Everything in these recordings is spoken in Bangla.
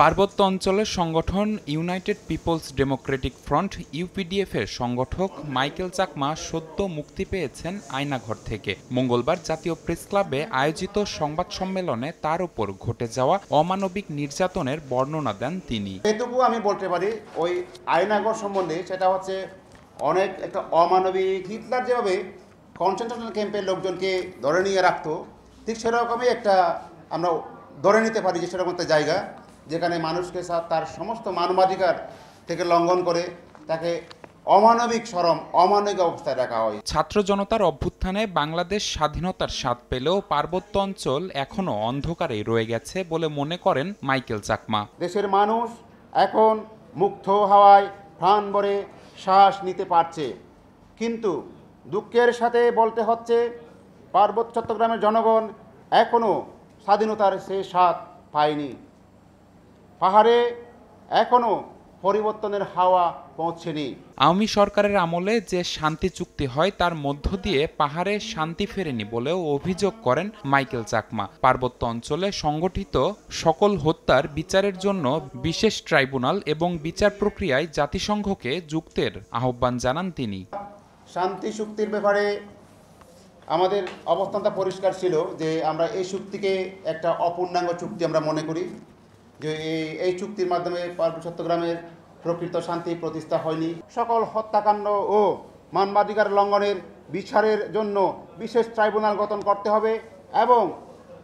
পার্বত্য অঞ্চলের সংগঠন ইউনাইটেড পিপলস ডেমোক্রেটিক ফ্রন্ট ইউপিডিএফের সংগঠক মাইকেল চাকমা সদ্য মুক্তি পেয়েছেন আয়নাঘর থেকে মঙ্গলবার জাতীয় প্রেস ক্লাবে আয়োজিত সংবাদ সম্মেলনে তার উপর ঘটে যাওয়া অমানবিক নির্যাতনের বর্ণনা দেন তিনি এটুকু আমি বলতে পারি ওই আয়নাঘর সম্বন্ধে সেটা হচ্ছে অনেক একটা অমানবিক হিটলার যেভাবে কনসেন্ট্রেশন ক্যাম্পের লোকজনকে ধরে নিয়ে রাখতো ঠিক সেরকমই একটা আমরা ধরে নিতে পারি যে সেরকম একটা জায়গা যেখানে মানুষকে তার সমস্ত মানবাধিকার থেকে লঙ্ঘন করে তাকে অমানবিক সরম অমানবিক অবস্থায় রাখা হয় ছাত্র জনতার অভ্যুত্থানে বাংলাদেশ স্বাধীনতার স্বাদ পেলেও পার্বত্য অঞ্চল এখনও অন্ধকারে রয়ে গেছে বলে মনে করেন মাইকেল চাকমা দেশের মানুষ এখন মুক্ত হাওয়ায় প্রাণ ভরে শ্বাস নিতে পারছে কিন্তু দুঃখের সাথে বলতে হচ্ছে পার্বত্য চট্টগ্রামের জনগণ এখনও স্বাধীনতার সে স্বাদ পায়নি পাহাড়ে এখনও পরিবর্তনের হাওয়া পৌঁছেনি আমি সরকারের আমলে যে শান্তি চুক্তি হয় তার মধ্য দিয়ে পাহাড়ে শান্তি ফেরেনি বলেও অভিযোগ করেন মাইকেল চাকমা পার্বত্য অঞ্চলে সংগঠিত সকল হত্যার বিচারের জন্য বিশেষ ট্রাইব্যুনাল এবং বিচার প্রক্রিয়ায় জাতিসংঘকে যুক্তের আহ্বান জানান তিনি শান্তি চুক্তির ব্যাপারে আমাদের অবস্থানটা পরিষ্কার ছিল যে আমরা এই চুক্তিকে একটা অপূর্ণাঙ্গ চুক্তি আমরা মনে করি যে এই এই চুক্তির মাধ্যমে পার্বত্য চট্টগ্রামের প্রকৃত শান্তি প্রতিষ্ঠা হয়নি সকল হত্যাকাণ্ড ও মানবাধিকার লঙ্ঘনের বিচারের জন্য বিশেষ ট্রাইব্যুনাল গঠন করতে হবে এবং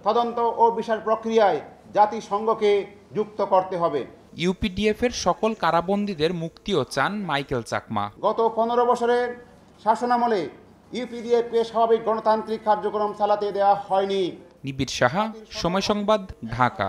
তদন্ত ও বিচার প্রক্রিয়ায় জাতিসংঘকে যুক্ত করতে হবে ইউপিডিএফের সকল কারাবন্দীদের মুক্তিও চান মাইকেল চাকমা গত পনেরো বছরের শাসনামলে ইউপিডিএফকে স্বাভাবিক গণতান্ত্রিক কার্যক্রম চালাতে দেওয়া হয়নি নিবিড় সাহা সময় সংবাদ ঢাকা